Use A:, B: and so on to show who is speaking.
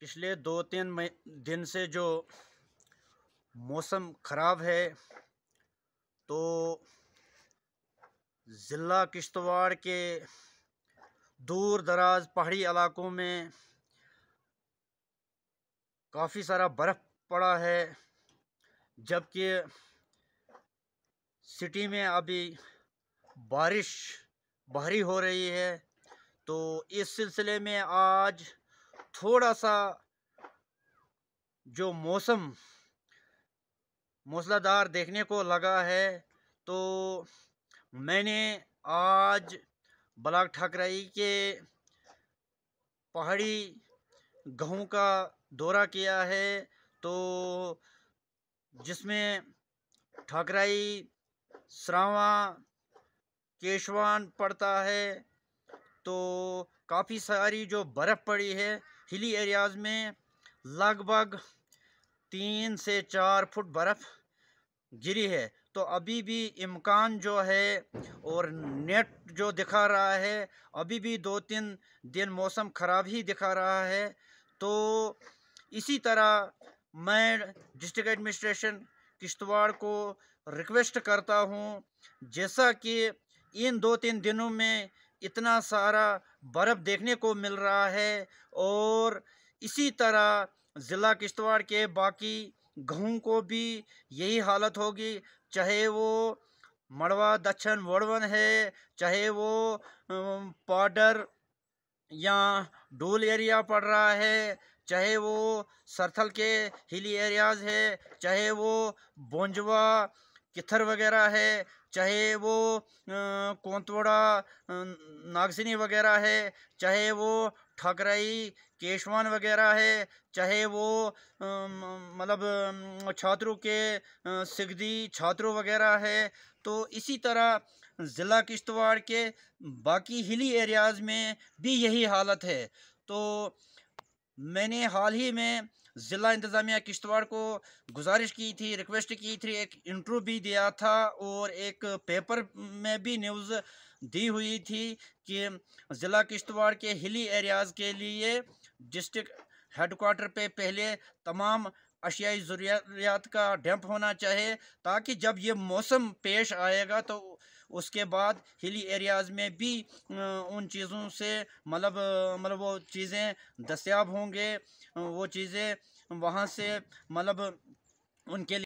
A: पिछले दो तीन दिन से जो मौसम ख़राब है तो ज़िला किश्तवाड़ के दूर दराज पहाड़ी इलाकों में काफ़ी सारा बर्फ़ पड़ा है जबकि सिटी में अभी बारिश भारी हो रही है तो इस सिलसिले में आज थोड़ा सा जो मौसम मौसलाधार देखने को लगा है तो मैंने आज ब्लाक ठाकराई के पहाड़ी गहूँ का दौरा किया है तो जिसमें ठाकराई श्रावा केशवान पड़ता है तो काफ़ी सारी जो बर्फ़ पड़ी है हिली एरियाज़ में लगभग तीन से चार फुट बर्फ़ गिरी है तो अभी भी इम्कान जो है और नेट जो दिखा रहा है अभी भी दो तीन दिन मौसम ख़राब ही दिखा रहा है तो इसी तरह मैं डिस्ट्रिक्ट एडमिनिस्ट्रेशन किश्तवाड़ को रिक्वेस्ट करता हूँ जैसा कि इन दो तीन दिनों में इतना सारा बर्फ़ देखने को मिल रहा है और इसी तरह ज़िला किश्तवाड़ के बाकी गहूँ को भी यही हालत होगी चाहे वो मड़वा दक्षिण वड़वन है चाहे वो पाडर या डोल एरिया पड़ रहा है चाहे वो सरथल के हिली एरियाज़ है चाहे वो बोंजवा किथर वगैरह है चाहे वो कोंतवड़ा नागसिनी वगैरह है चाहे वो ठकराई केशवान वगैरह है चाहे वो मतलब छात्रों के सिगदी छात्रों वगैरह है तो इसी तरह ज़िला किश्तवाड़ के बाकी हिली एरियाज़ में भी यही हालत है तो मैंने हाल ही में ज़िला इंतज़ामिया किश्तवाड़ को गुजारिश की थी रिक्वेस्ट की थी एक इंटरव्यू भी दिया था और एक पेपर में भी न्यूज़ दी हुई थी कि ज़िला किश्तवाड़ के हिली एरियाज़ के लिए डिस्ट्रिक्ट हेडकोार्टर पे पहले तमाम अशियाई ज़रूरियात का डैम्प होना चाहिए ताकि जब ये मौसम पेश आएगा तो उसके बाद हिली एरियाज़ में भी उन चीज़ों से मतलब मतलब वो चीज़ें दस्याब होंगे वो चीज़ें वहाँ से मतलब उनके लिए